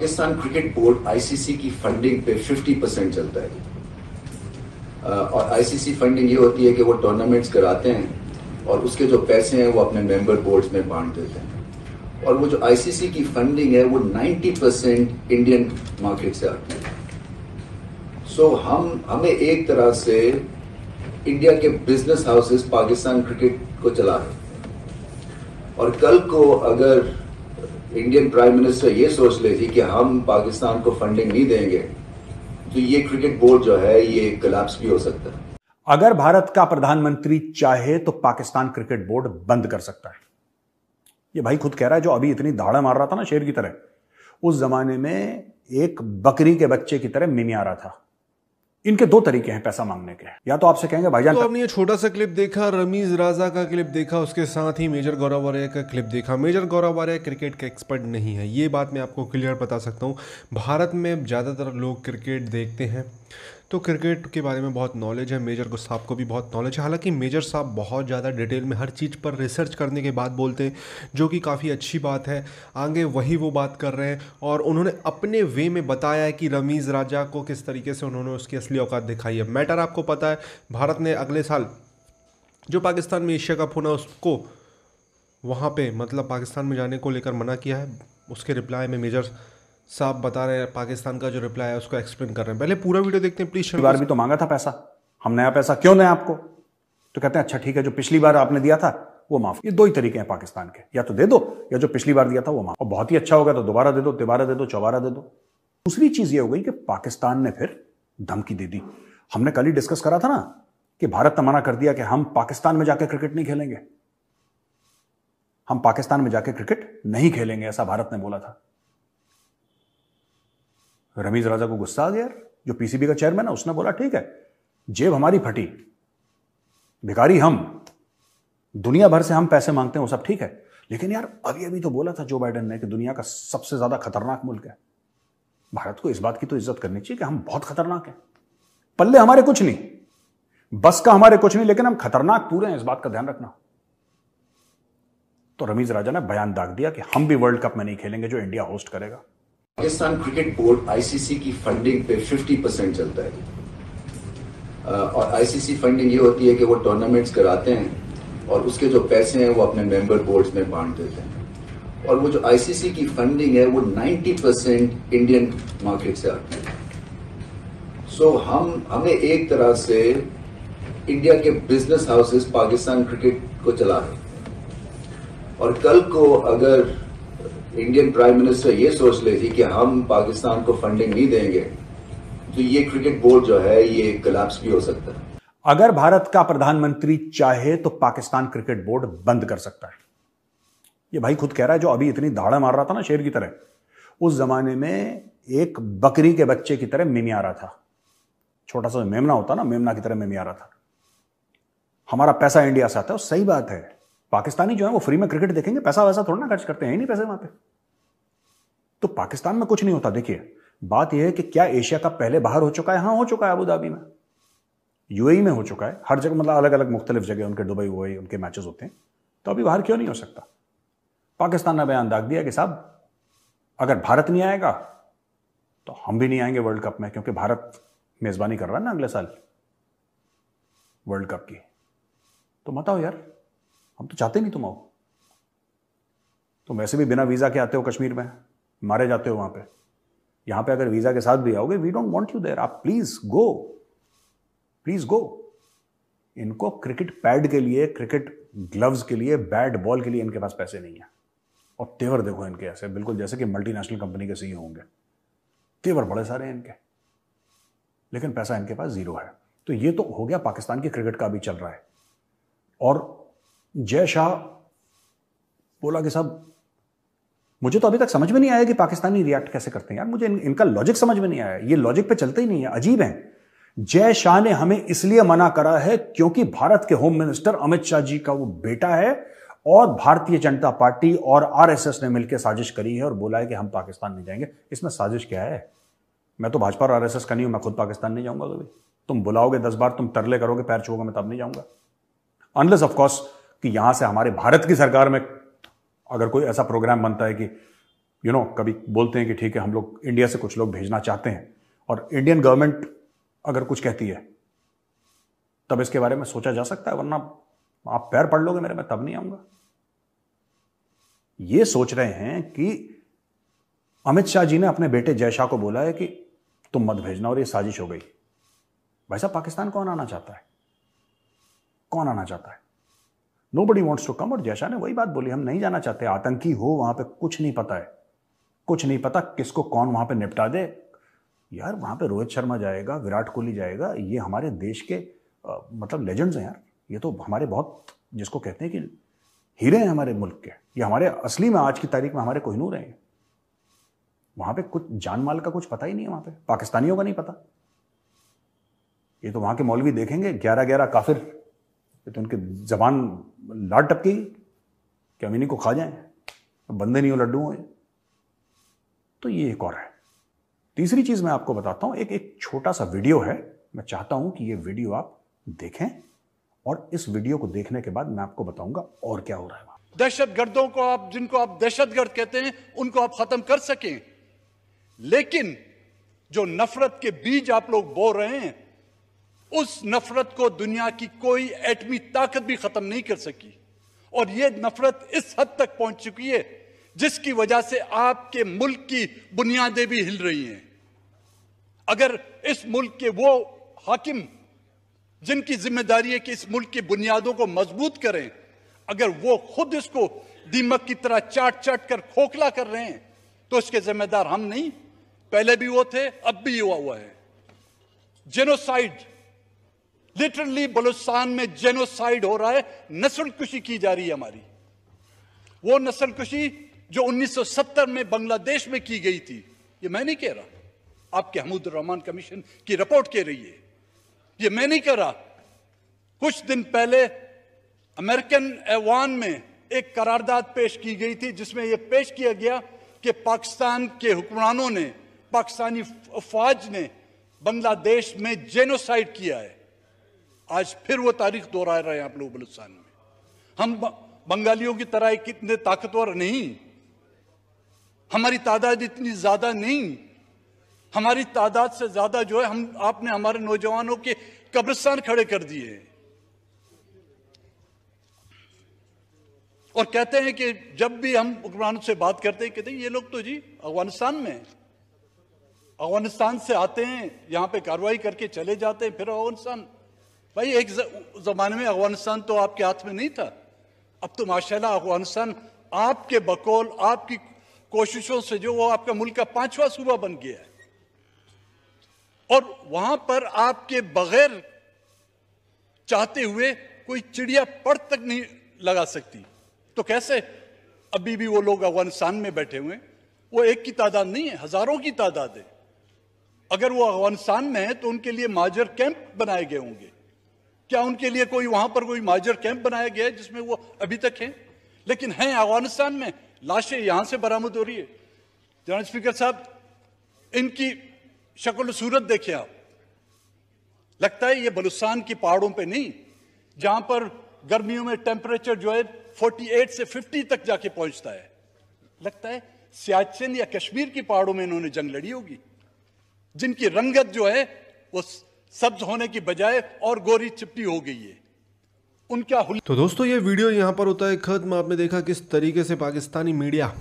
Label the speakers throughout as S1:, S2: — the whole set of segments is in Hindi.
S1: पाकिस्तान क्रिकेट बोर्ड आईसीसी की फंडिंग पे 50 परसेंट चलता है और आईसीसी फंडिंग ये होती है कि वो टूर्नामेंट्स कराते हैं और उसके जो पैसे हैं वो अपने मेंबर बोर्ड्स में बांट देते हैं और वो जो आईसीसी की फंडिंग है वो 90 परसेंट इंडियन मार्केट से आती है सो so, हम हमें एक तरह से इंडिया के बिजनेस हाउसेस पाकिस्तान क्रिकेट को चला रहे हैं और कल को अगर इंडियन प्राइम मिनिस्टर ये सोच ले थी कि हम पाकिस्तान को फंडिंग नहीं देंगे तो ये क्रिकेट बोर्ड जो है ये कलाप्स भी हो सकता है
S2: अगर भारत का प्रधानमंत्री चाहे तो पाकिस्तान क्रिकेट बोर्ड बंद कर सकता है ये भाई खुद कह रहा है जो अभी इतनी धाड़ा मार रहा था ना शेर की तरह उस जमाने में एक बकरी के बच्चे की तरह मिमी आ रहा था इनके दो तरीके हैं पैसा मांगने के या तो आपसे कहेंगे भाईजान तो आपने
S3: ये छोटा सा क्लिप देखा रमीज राजा का क्लिप देखा उसके साथ ही मेजर गौरव वारिया का क्लिप देखा मेजर गौरव वारिया क्रिकेट का एक्सपर्ट नहीं है ये बात मैं आपको क्लियर बता सकता हूँ भारत में ज़्यादातर लोग क्रिकेट देखते हैं तो क्रिकेट के बारे में बहुत नॉलेज है मेजर को साहब को भी बहुत नॉलेज है हालांकि मेजर साहब बहुत ज़्यादा डिटेल में हर चीज़ पर रिसर्च करने के बाद बोलते हैं जो कि काफ़ी अच्छी बात है आगे वही वो बात कर रहे हैं और उन्होंने अपने वे में बताया है कि रमीज़ राजा को किस तरीके से उन्होंने उसकी असली औकात दिखाई है मैटर आपको पता है भारत ने अगले साल जो पाकिस्तान में एशिया कप होना उसको वहाँ पे मतलब पाकिस्तान में जाने को लेकर मना किया है उसके रिप्लाई में मेजर साहब बता रहे हैं पाकिस्तान का जो रिप्लाई है उसको एक्सप्लेन कर रहे हैं पहले पूरा वीडियो देखते हैं प्लीज बार भी तो
S2: मांगा था पैसा हम नया पैसा क्यों नया आपको तो कहते हैं अच्छा ठीक है जो पिछली बार आपने दिया था वो माफ ये दो ही तरीके हैं पाकिस्तान के या तो दे दो या जो पिछली बार दिया था वो माफ और बहुत ही अच्छा होगा तो दोबारा दे दो तिबारा दे दो चौबारा दे दो दूसरी चीज ये हो गई कि पाकिस्तान ने फिर धमकी दे दी हमने कल ही डिस्कस करा था ना कि भारत ने मना कर दिया कि हम पाकिस्तान में जाकर क्रिकेट नहीं खेलेंगे हम पाकिस्तान में जाकर क्रिकेट नहीं खेलेंगे ऐसा भारत ने बोला था रमीज राजा को गुस्सा आ गया जो पीसीबी का चेयरमैन है उसने बोला ठीक है जेब हमारी फटी भिखारी हम दुनिया भर से हम पैसे मांगते हैं वो सब ठीक है लेकिन यार अभी अभी तो बोला था जो बाइडन ने कि दुनिया का सबसे ज्यादा खतरनाक मुल्क है भारत को इस बात की तो इज्जत करनी चाहिए कि हम बहुत खतरनाक हैं पल्ले हमारे कुछ नहीं बस का हमारे कुछ नहीं लेकिन हम खतरनाक पूरे हैं इस बात का ध्यान रखना तो रमीज राजा ने बयान दाग दिया कि हम भी वर्ल्ड कप में नहीं खेलेंगे जो इंडिया होस्ट करेगा
S1: पाकिस्तान क्रिकेट बोर्ड आईसीसी की फंडिंग पे 50 परसेंट चलता है और आईसीसी फंडिंग ये होती है कि वो टूर्नामेंट्स कराते हैं और उसके जो पैसे हैं वो अपने मेंबर बोर्ड्स में बांट देते हैं और वो जो आईसीसी की फंडिंग है वो 90 परसेंट इंडियन मार्केट से आती है सो so, हम हमें एक तरह से इंडिया के बिजनेस हाउसेस पाकिस्तान क्रिकेट को चला रहे और कल को अगर इंडियन प्राइम मिनिस्टर ये सोच ले थी कि हम पाकिस्तान को फंडिंग नहीं देंगे तो ये क्रिकेट बोर्ड जो है ये कलाप्स भी हो सकता है
S2: अगर भारत का प्रधानमंत्री चाहे तो पाकिस्तान क्रिकेट बोर्ड बंद कर सकता है ये भाई खुद कह रहा है जो अभी इतनी धाड़ा मार रहा था ना शेर की तरह उस जमाने में एक बकरी के बच्चे की तरह मिमिया रहा था छोटा सा मेमना होता ना मेमना की तरह आ रहा था हमारा पैसा इंडिया से आता है सही बात है पाकिस्तानी जो है वो फ्री में क्रिकेट देखेंगे पैसा वैसा थोड़ा ना खर्च करते हैं ही नहीं पैसे वहां पे तो पाकिस्तान में कुछ नहीं होता देखिए बात यह है कि क्या एशिया का पहले बाहर हो चुका है हाँ हो चुका है अबूधाबी में यूएई e में हो चुका है हर जगह मतलब अलग अलग मुख्तलिफ जगह उनके दुबई हुए उनके मैचेस होते हैं तो अभी बाहर क्यों नहीं हो सकता पाकिस्तान ने बयान दाग दिया कि साहब अगर भारत नहीं आएगा तो हम भी नहीं आएंगे वर्ल्ड कप में क्योंकि भारत मेजबानी कर रहा है ना अगले साल वर्ल्ड कप की तो बताओ यार हम तो चाहते नहीं तुम आओ तुम वैसे भी बिना वीज़ा के आते हो कश्मीर में मारे जाते हो वहां पे यहां पे अगर वीज़ा के साथ भी आओगे we don't want you there आप प्लीज़ गो प्लीज़ गो इनको क्रिकेट पैड के लिए क्रिकेट ग्लव्स के लिए बैट बॉल के लिए इनके पास पैसे नहीं है और तेवर देखो इनके ऐसे बिल्कुल जैसे कि मल्टीनेशनल कंपनी के सही e होंगे तेवर बड़े सारे हैं इनके लेकिन पैसा इनके पास ज़ीरो है तो ये तो हो गया पाकिस्तान की क्रिकेट का भी चल रहा है और जय शाह बोला कि साहब मुझे तो अभी तक समझ में नहीं आया कि पाकिस्तानी रिएक्ट कैसे करते हैं यार मुझे इन, इनका लॉजिक समझ में नहीं आया ये लॉजिक पे चलते ही नहीं है अजीब है जय शाह ने हमें इसलिए मना करा है क्योंकि भारत के होम मिनिस्टर अमित शाह जी का वो बेटा है और भारतीय जनता पार्टी और आरएसएस ने मिलकर साजिश करी है और बोला है कि हम पाकिस्तान नहीं जाएंगे इसमें साजिश क्या है मैं तो भाजपा और आरएसएस का नहीं हूं मैं खुद पाकिस्तान नहीं जाऊंगा कभी तुम बुलाओगे दस बार तुम तरले करोगे पैर छूओगे मैं तब नहीं जाऊंगा अनलेस ऑफकोर्स कि यहां से हमारे भारत की सरकार में अगर कोई ऐसा प्रोग्राम बनता है कि यू you नो know, कभी बोलते हैं कि ठीक है हम लोग इंडिया से कुछ लोग भेजना चाहते हैं और इंडियन गवर्नमेंट अगर कुछ कहती है तब इसके बारे में सोचा जा सकता है वरना आप पैर पड़ लोगे मेरे में तब नहीं आऊंगा ये सोच रहे हैं कि अमित शाह जी ने अपने बेटे जय शाह को बोला है कि तुम मत भेजना और ये साजिश हो गई भाई साहब पाकिस्तान कौन आना चाहता है कौन आना चाहता है nobody wants to come और जैशा ने वही बात बोली हम नहीं जाना चाहते आतंकी हो वहां पे कुछ नहीं पता है कुछ नहीं पता किसको कौन वहां पे निपटा दे यार वहां पे रोहित शर्मा जाएगा विराट कोहली जाएगा ये हमारे देश के आ, मतलब लेजेंड्स हैं यार ये तो हमारे बहुत जिसको कहते हैं कि हीरे हैं हमारे मुल्क के ये हमारे असली में आज की तारीख में हमारे कोहनूर हैं वहां पे कुछ जान माल का कुछ पता ही नहीं है वहां पे पाकिस्तानियों का नहीं पता ये तो वहां के मौलवी देखेंगे ग्यारह ग्यारह काफिर तो उनके जबान लाट टपकी कि हम इन्हीं को खा जाएं बंदे नहीं हो लड्डू हो तो ये एक और है तीसरी चीज़ मैं आपको बताता हूं एक एक छोटा सा वीडियो है मैं चाहता हूं कि ये वीडियो आप देखें और इस वीडियो को देखने के बाद मैं आपको बताऊंगा और क्या हो रहा है
S4: दहशत गर्दों को आप जिनको आप दहशत गर्द कहते हैं उनको आप खत्म कर सकें लेकिन जो नफरत के बीज आप लोग बो रहे हैं उस नफरत को दुनिया की कोई एटमी ताकत भी खत्म नहीं कर सकी और यह नफरत इस हद तक पहुंच चुकी है जिसकी वजह से आपके मुल्क की बुनियादें भी हिल रही हैं अगर इस मुल्क के वो हाकिम जिनकी जिम्मेदारी है कि इस मुल्क की बुनियादों को मजबूत करें अगर वो खुद इसको दीमक की तरह चाट चाट कर खोखला कर रहे हैं तो इसके जिम्मेदार हम नहीं पहले भी वो थे अब भी युवा हुआ है जेनोसाइड लिटरली बलुस्तान में जेनोसाइड हो रहा है कुशी की जा रही है हमारी वो कुशी जो 1970 में बांग्लादेश में की गई थी ये मैं नहीं कह रहा आपके हमूद रहमान कमीशन की रिपोर्ट कह रही है ये मैं नहीं कह रहा कुछ दिन पहले अमेरिकन एवान में एक करारदाद पेश की गई थी जिसमें यह पेश किया गया कि पाकिस्तान के हुक्मरानों ने पाकिस्तानी फौज ने बांग्लादेश में जेनोसाइड किया है आज फिर वो तारीख दोहरा रहे हैं आप लोग बलुस्तान में हम बंगालियों की तरह कितने ताकतवर नहीं हमारी तादाद इतनी ज्यादा नहीं हमारी तादाद से ज्यादा जो है हम आपने हमारे नौजवानों के कब्रिस्तान खड़े कर दिए हैं और कहते हैं कि जब भी हम हुक्मरानों से बात करते हैं कहते हैं ये लोग तो जी अफगानिस्तान में अफगानिस्तान से आते हैं यहां पे कार्रवाई करके चले जाते हैं फिर अफगानिस्तान भाई एक ज़माने में अफगानिस्तान तो आपके हाथ में नहीं था अब तो माशाल्लाह अफगानिस्तान आपके बकौल आपकी कोशिशों से जो वो आपका मुल्क का पांचवा सूबा बन गया है और वहां पर आपके बगैर चाहते हुए कोई चिड़िया पड़ तक नहीं लगा सकती तो कैसे अभी भी वो लोग अफगानिस्तान में बैठे हुए वो एक की तादाद नहीं है हजारों की तादाद है अगर वो अफगानिस्तान में है तो उनके लिए माजर कैंप बनाए गए होंगे क्या उनके लिए कोई वहां पर कोई माजर कैंप बनाया गया है जिसमें वो अभी तक हैं लेकिन हैं अफगानिस्तान में लाशें यहां से बरामद हो रही है जनाब स्पीकर साहब इनकी शक्ल सूरत देखें आप लगता है ये बलुस्तान की पहाड़ों पे नहीं जहां पर गर्मियों में टेम्परेचर जो है 48 से 50 तक जाके पहुंचता है लगता है सियाचिन या कश्मीर की पहाड़ों में इन्होंने जंग लड़ी होगी जिनकी रंगत जो है वो सब्ज होने की बजाय और गोरी चिपटी हो गई है उनका तो दोस्तों
S3: ये वीडियो यहाँ पर होता है खत्म आपने देखा किस तरीके से पाकिस्तानी मीडिया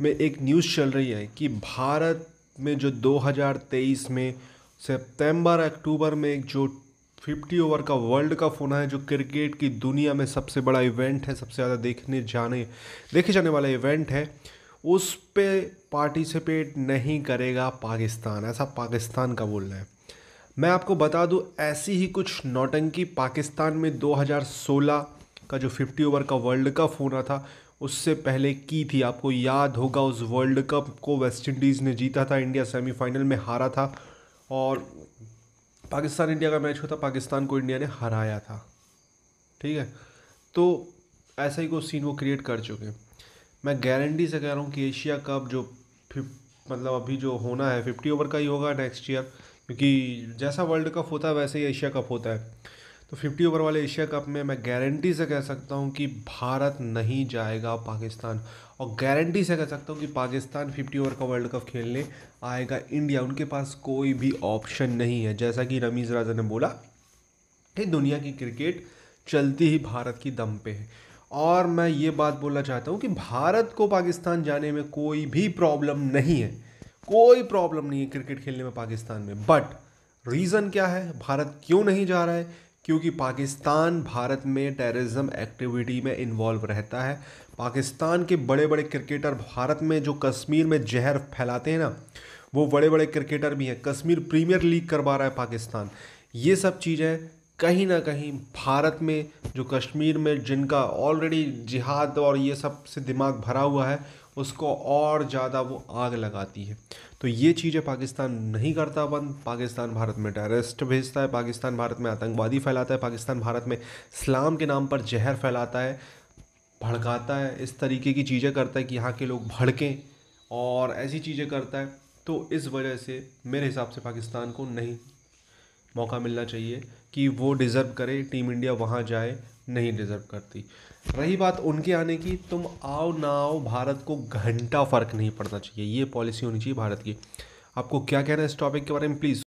S3: में एक न्यूज़ चल रही है कि भारत में जो 2023 में सितंबर अक्टूबर में जो 50 ओवर का वर्ल्ड कप होना है जो क्रिकेट की दुनिया में सबसे बड़ा इवेंट है सबसे ज़्यादा देखने जाने देखे जाने वाला इवेंट है उस पर पार्टिसिपेट नहीं करेगा पाकिस्तान ऐसा पाकिस्तान का बोलना है मैं आपको बता दूं ऐसी ही कुछ नौटंकी पाकिस्तान में 2016 का जो 50 ओवर का वर्ल्ड कप होना था उससे पहले की थी आपको याद होगा उस वर्ल्ड कप को वेस्ट इंडीज़ ने जीता था इंडिया सेमीफाइनल में हारा था और पाकिस्तान इंडिया का मैच होता पाकिस्तान को इंडिया ने हराया था ठीक है तो ऐसा ही कुछ सीन वो क्रिएट कर चुके हैं मैं गारंटी से कह रहा हूँ कि एशिया कप जो मतलब अभी जो होना है फिफ्टी ओवर का ही होगा नेक्स्ट ईयर क्योंकि जैसा वर्ल्ड कप होता है वैसे ही एशिया कप होता है तो फिफ्टी ओवर वाले एशिया कप में मैं गारंटी से कह सकता हूँ कि भारत नहीं जाएगा पाकिस्तान और गारंटी से कह सकता हूँ कि पाकिस्तान फिफ्टी ओवर का वर्ल्ड कप खेलने आएगा इंडिया उनके पास कोई भी ऑप्शन नहीं है जैसा कि रमीज़ राजा ने बोला कि दुनिया की क्रिकेट चलती ही भारत की दम पे है और मैं ये बात बोलना चाहता हूँ कि भारत को पाकिस्तान जाने में कोई भी प्रॉब्लम नहीं है कोई प्रॉब्लम नहीं है क्रिकेट खेलने में पाकिस्तान में बट रीज़न क्या है भारत क्यों नहीं जा रहा है क्योंकि पाकिस्तान भारत में टेररिज्म एक्टिविटी में इन्वॉल्व रहता है पाकिस्तान के बड़े बड़े क्रिकेटर भारत में जो कश्मीर में जहर फैलाते हैं ना वो बड़े बड़े क्रिकेटर भी हैं कश्मीर प्रीमियर लीग करवा रहा है पाकिस्तान ये सब चीज़ें कहीं ना कहीं भारत में जो कश्मीर में जिनका ऑलरेडी जिहाद और ये सब से दिमाग भरा हुआ है उसको और ज़्यादा वो आग लगाती है तो ये चीज़ें पाकिस्तान नहीं करता बंद पाकिस्तान भारत में टेररिस्ट भेजता है पाकिस्तान भारत में आतंकवादी फैलाता है पाकिस्तान भारत में इस्लाम के नाम पर जहर फैलाता है भड़काता है इस तरीके की चीज़ें करता है कि यहाँ के लोग भड़कें और ऐसी चीज़ें करता है तो इस वजह से मेरे हिसाब से पाकिस्तान को नहीं मौका मिलना चाहिए कि वो डिज़र्व करे टीम इंडिया वहाँ जाए नहीं डिज़र्व करती रही बात उनके आने की तुम आओ ना आओ भारत को घंटा फ़र्क नहीं पड़ना चाहिए ये पॉलिसी होनी चाहिए भारत की आपको क्या कहना है इस टॉपिक के बारे में प्लीज़